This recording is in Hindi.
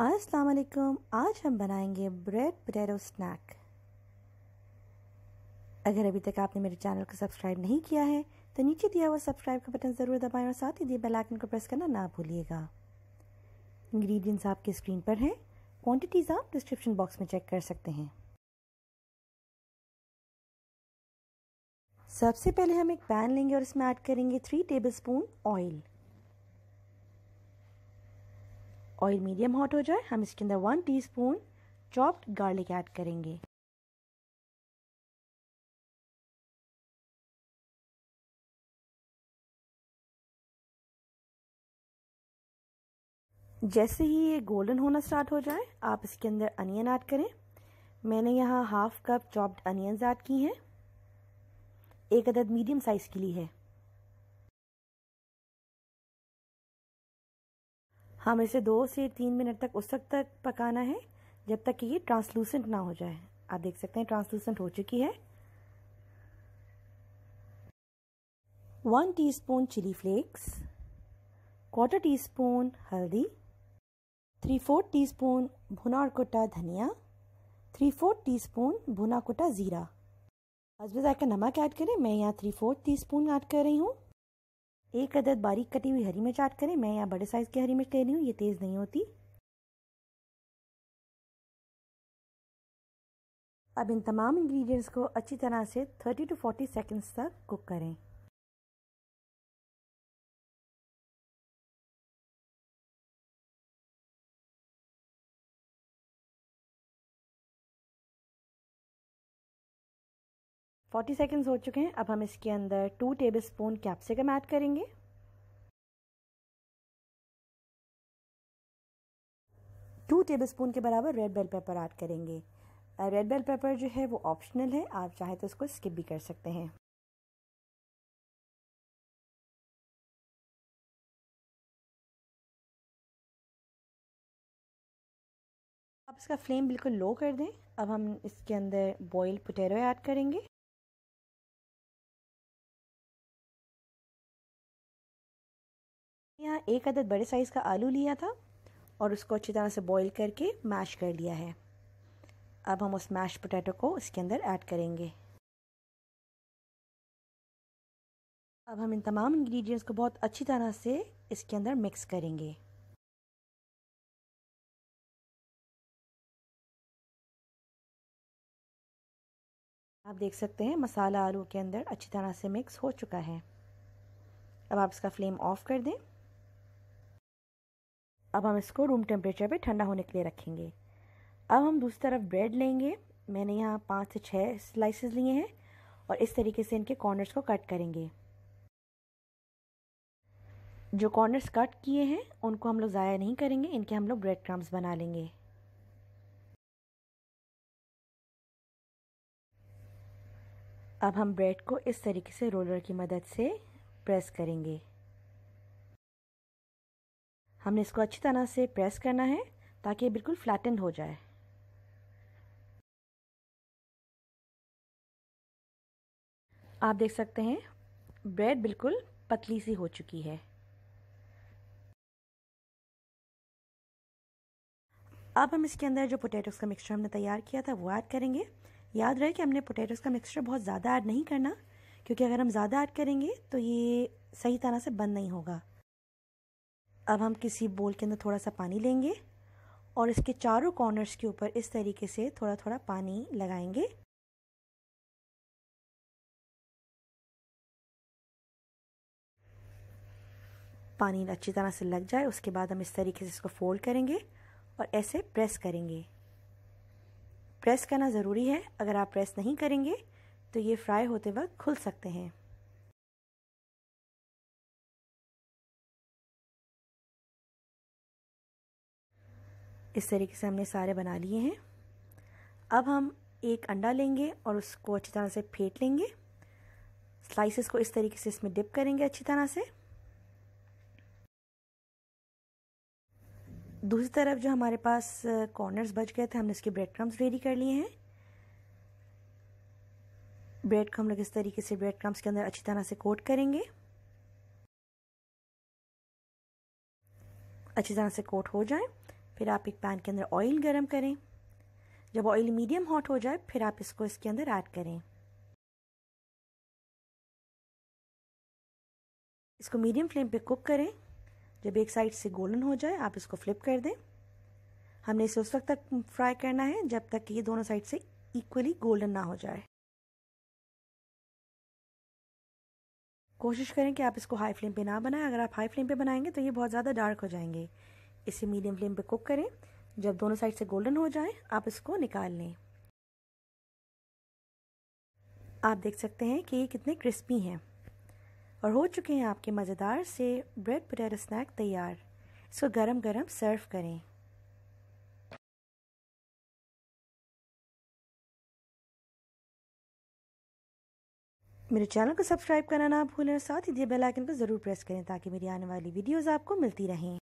अस्सलाम आज हम बनाएंगे ब्रेड पटेटो स्नैक अगर अभी तक आपने मेरे चैनल को सब्सक्राइब नहीं किया है तो नीचे दिया हुआ सब्सक्राइब का बटन ज़रूर दबाएं और साथ ही दिए बेल आइकन को प्रेस करना ना भूलिएगा इंग्रेडिएंट्स आपके स्क्रीन पर हैं क्वांटिटीज़ आप डिस्क्रिप्शन बॉक्स में चेक कर सकते हैं सबसे पहले हम एक पैन लेंगे और इसमें ऐड करेंगे three table oil oil medium hot हो जाए हम इसके अंदर one teaspoon chopped garlic add करेंगे जैसे ही ये गोल्डन होना स्टार्ट हो जाए आप इसके अंदर अनियन ऐड करें मैंने यहाँ half cup chopped onions add की हैं एक अदद मीडियम साइज़ के लिए है हम हाँ, इसे दो से तीन मिनट तक उस वक्त तक पकाना है जब तक कि ये ट्रांसलूसेंट ना हो जाए आप देख सकते हैं ट्रांसलूसेंट हो चुकी है one teaspoon chilli flakes quarter teaspoon हल्दी थ्री फोर्थ टी स्पून भुना और कुटा धनिया थ्री फोर्थ टी स्पून भुना कुटा ज़ीरा हसबे का नमक ऐड करें मैं यहाँ three fourth teaspoon add कर रही हूँ एक अदद बारीक कटी हुई हरी मिर्च ऐड करें मैं यहाँ बड़े साइज़ की हरी मिर्च ले रही हूँ ये तेज़ नहीं होती अब इन तमाम इंग्रेडिएंट्स को अच्छी तरह से 30 टू 40 सेकंड्स तक कुक करें 40 सेकेंड्स हो चुके हैं अब हम इसके अंदर two tablespoon capsicum add करेंगे टू टेबल स्पून के बराबर रेड बेल पेपर ऐड करेंगे रेड बेल पेपर जो है वो ऑप्शनल है आप चाहे तो इसको स्किप भी कर सकते हैं आप इसका फ्लेम बिल्कुल लो कर दें अब हम इसके अंदर बॉयल पोटैटो ऐड करेंगे यहाँ एक अदद बड़े साइज़ का आलू लिया था और उसको अच्छी तरह से बॉईल करके मैश कर लिया है अब हम उस मैश पोटैटो को इसके अंदर ऐड करेंगे अब हम इन तमाम इंग्रेडिएंट्स को बहुत अच्छी तरह से इसके अंदर मिक्स करेंगे आप देख सकते हैं मसाला आलू के अंदर अच्छी तरह से मिक्स हो चुका है अब आप इसका फ्लेम ऑफ कर दें अब हम इसको रूम टेम्परेचर पे ठंडा होने के लिए रखेंगे अब हम दूसरी तरफ ब्रेड लेंगे मैंने यहाँ पाँच से छः स्लाइसेस लिए हैं और इस तरीके से इनके कॉर्नर्स को कट करेंगे जो कॉर्नर्स कट किए हैं उनको हम लोग ज़ाया नहीं करेंगे इनके हम लोग ब्रेड क्रम्स बना लेंगे अब हम ब्रेड को इस तरीके से रोलर की मदद से प्रेस करेंगे हमने इसको अच्छी तरह से प्रेस करना है ताकि ये बिल्कुल फ्लैटन हो जाए आप देख सकते हैं ब्रेड बिल्कुल पतली सी हो चुकी है अब हम इसके अंदर जो पोटैटोस का मिक्सचर हमने तैयार किया था वो ऐड करेंगे याद रहे कि हमने पोटैटोस का मिक्सचर बहुत ज़्यादा ऐड नहीं करना क्योंकि अगर हम ज़्यादा ऐड करेंगे तो ये सही तरह से बंद नहीं होगा अब हम किसी बोल के अंदर थोड़ा सा पानी लेंगे और इसके चारों कॉर्नर्स के ऊपर इस तरीके से थोड़ा थोड़ा पानी लगाएंगे पानी अच्छी तरह से लग जाए उसके बाद हम इस तरीके से इसको फोल्ड करेंगे और ऐसे प्रेस करेंगे प्रेस करना ज़रूरी है अगर आप प्रेस नहीं करेंगे तो ये फ्राई होते वक्त खुल सकते हैं इस तरीके से हमने सारे बना लिए हैं अब हम एक अंडा लेंगे और उसको अच्छी तरह से फेंट लेंगे स्लाइसेस को इस तरीके से इसमें डिप करेंगे अच्छी तरह से दूसरी तरफ जो हमारे पास कॉर्नर्स बच गए थे हमने इसके ब्रेड क्रम्स रेडी कर लिए हैं ब्रेड को हम लोग इस तरीके से ब्रेड क्रम्स के अंदर अच्छी तरह से कोट करेंगे अच्छी तरह से कोट हो जाए फिर आप एक पैन के अंदर ऑयल गर्म करें जब ऑयल मीडियम हॉट हो जाए फिर आप इसको इसके अंदर ऐड करें इसको मीडियम फ्लेम पे कुक करें जब एक साइड से गोल्डन हो जाए आप इसको फ्लिप कर दें हमने इसे उस वक्त तक फ्राई करना है जब तक कि ये दोनों साइड से इक्वली गोल्डन ना हो जाए कोशिश करें कि आप इसको हाई फ्लेम पे ना बनाएं अगर आप हाई फ्लेम पे बनाएंगे तो ये बहुत ज़्यादा डार्क हो जाएंगे इसे मीडियम फ्लेम पे कुक करें जब दोनों साइड से गोल्डन हो जाए आप इसको निकाल लें आप देख सकते हैं कि ये कितने क्रिस्पी हैं और हो चुके हैं आपके मज़ेदार से ब्रेड पटेटो स्नैक तैयार इसको गरम गरम सर्व करें मेरे चैनल को सब्सक्राइब करना ना भूलें और साथ ही दिए बेल आइकन को ज़रूर प्रेस करें ताकि मेरी आने वाली वीडियोस आपको मिलती रहें